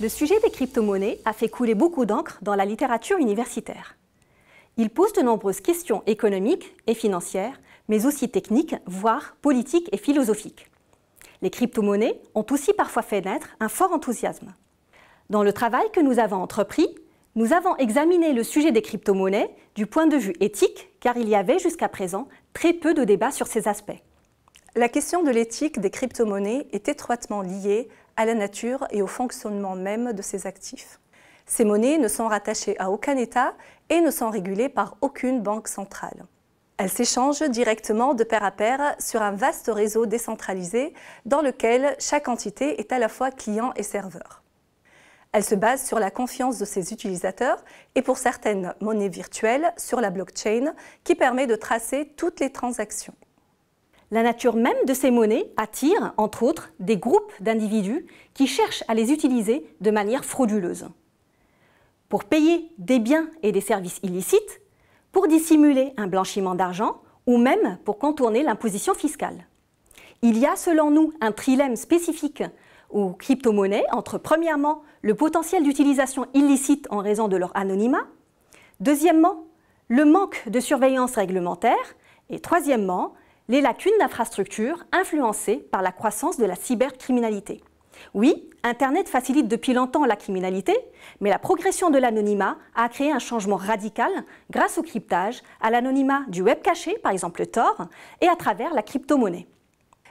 Le sujet des crypto-monnaies a fait couler beaucoup d'encre dans la littérature universitaire. Il pose de nombreuses questions économiques et financières, mais aussi techniques, voire politiques et philosophiques. Les crypto-monnaies ont aussi parfois fait naître un fort enthousiasme. Dans le travail que nous avons entrepris, nous avons examiné le sujet des crypto-monnaies du point de vue éthique, car il y avait jusqu'à présent très peu de débats sur ces aspects. La question de l'éthique des crypto-monnaies est étroitement liée à la nature et au fonctionnement même de ces actifs. Ces monnaies ne sont rattachées à aucun État et ne sont régulées par aucune banque centrale. Elles s'échangent directement de pair à pair sur un vaste réseau décentralisé dans lequel chaque entité est à la fois client et serveur. Elles se basent sur la confiance de ses utilisateurs et pour certaines monnaies virtuelles sur la blockchain qui permet de tracer toutes les transactions. La nature même de ces monnaies attire, entre autres, des groupes d'individus qui cherchent à les utiliser de manière frauduleuse. Pour payer des biens et des services illicites, pour dissimuler un blanchiment d'argent ou même pour contourner l'imposition fiscale. Il y a selon nous un trilemme spécifique aux crypto-monnaies entre premièrement le potentiel d'utilisation illicite en raison de leur anonymat, deuxièmement le manque de surveillance réglementaire et troisièmement les lacunes d'infrastructures influencées par la croissance de la cybercriminalité. Oui, Internet facilite depuis longtemps la criminalité, mais la progression de l'anonymat a créé un changement radical grâce au cryptage, à l'anonymat du web caché, par exemple le Tor, et à travers la crypto-monnaie.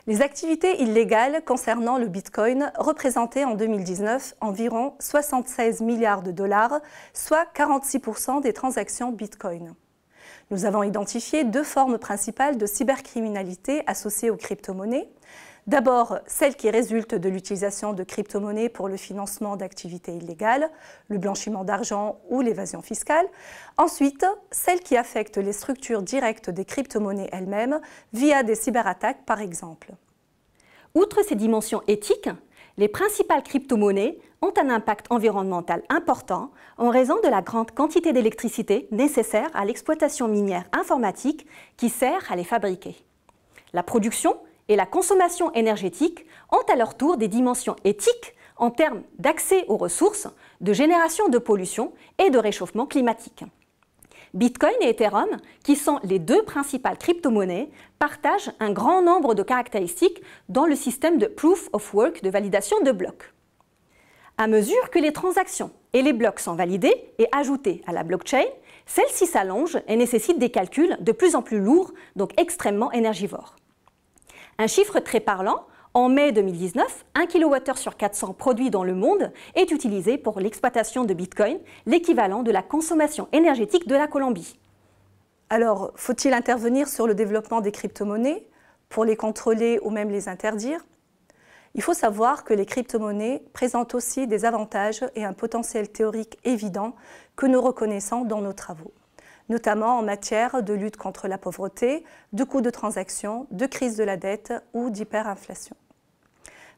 Les activités illégales concernant le Bitcoin représentaient en 2019 environ 76 milliards de dollars, soit 46% des transactions Bitcoin. Nous avons identifié deux formes principales de cybercriminalité associées aux crypto-monnaies. D'abord, celle qui résulte de l'utilisation de crypto-monnaies pour le financement d'activités illégales, le blanchiment d'argent ou l'évasion fiscale. Ensuite, celle qui affecte les structures directes des crypto-monnaies elles-mêmes via des cyberattaques, par exemple. Outre ces dimensions éthiques, les principales crypto-monnaies ont un impact environnemental important en raison de la grande quantité d'électricité nécessaire à l'exploitation minière informatique qui sert à les fabriquer. La production et la consommation énergétique ont à leur tour des dimensions éthiques en termes d'accès aux ressources, de génération de pollution et de réchauffement climatique. Bitcoin et Ethereum, qui sont les deux principales crypto-monnaies, partagent un grand nombre de caractéristiques dans le système de proof of work de validation de blocs. À mesure que les transactions et les blocs sont validés et ajoutés à la blockchain, celle-ci s'allonge et nécessite des calculs de plus en plus lourds, donc extrêmement énergivores. Un chiffre très parlant, en mai 2019, 1 kWh sur 400 produits dans le monde est utilisé pour l'exploitation de Bitcoin, l'équivalent de la consommation énergétique de la Colombie. Alors, faut-il intervenir sur le développement des crypto-monnaies pour les contrôler ou même les interdire Il faut savoir que les crypto-monnaies présentent aussi des avantages et un potentiel théorique évident que nous reconnaissons dans nos travaux notamment en matière de lutte contre la pauvreté, de coûts de transaction, de crise de la dette ou d'hyperinflation.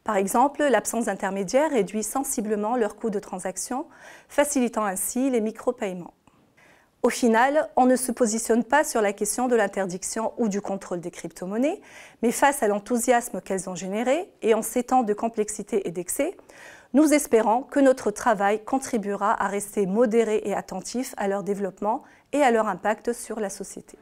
Par exemple, l'absence d'intermédiaires réduit sensiblement leurs coûts de transaction, facilitant ainsi les micro Au final, on ne se positionne pas sur la question de l'interdiction ou du contrôle des crypto-monnaies, mais face à l'enthousiasme qu'elles ont généré et en ces temps de complexité et d'excès, nous espérons que notre travail contribuera à rester modéré et attentif à leur développement et à leur impact sur la société.